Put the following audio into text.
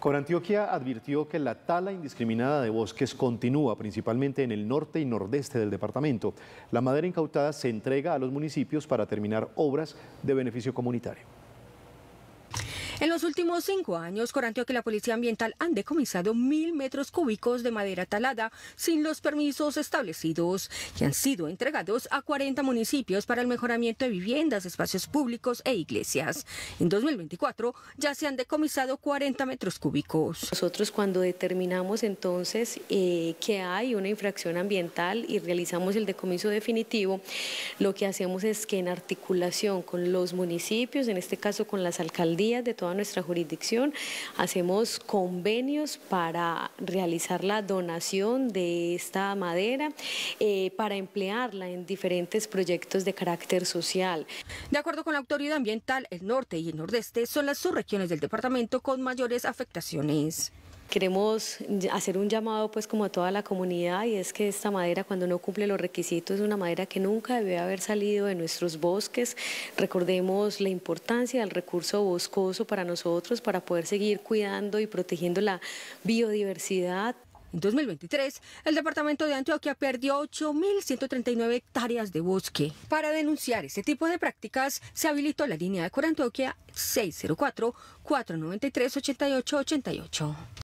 Corantioquia advirtió que la tala indiscriminada de bosques continúa principalmente en el norte y nordeste del departamento. La madera incautada se entrega a los municipios para terminar obras de beneficio comunitario. En los últimos cinco años, coranteo que la Policía Ambiental han decomisado mil metros cúbicos de madera talada sin los permisos establecidos, que han sido entregados a 40 municipios para el mejoramiento de viviendas, espacios públicos e iglesias. En 2024 ya se han decomisado 40 metros cúbicos. Nosotros cuando determinamos entonces eh, que hay una infracción ambiental y realizamos el decomiso definitivo, lo que hacemos es que en articulación con los municipios, en este caso con las alcaldías de toda nuestra jurisdicción. Hacemos convenios para realizar la donación de esta madera, eh, para emplearla en diferentes proyectos de carácter social. De acuerdo con la autoridad ambiental, el norte y el nordeste son las subregiones del departamento con mayores afectaciones. Queremos hacer un llamado pues como a toda la comunidad y es que esta madera cuando no cumple los requisitos es una madera que nunca debe haber salido de nuestros bosques. Recordemos la importancia del recurso boscoso para nosotros para poder seguir cuidando y protegiendo la biodiversidad. En 2023, el departamento de Antioquia perdió 8.139 hectáreas de bosque. Para denunciar este tipo de prácticas, se habilitó la línea de Corantioquia 604-493-8888.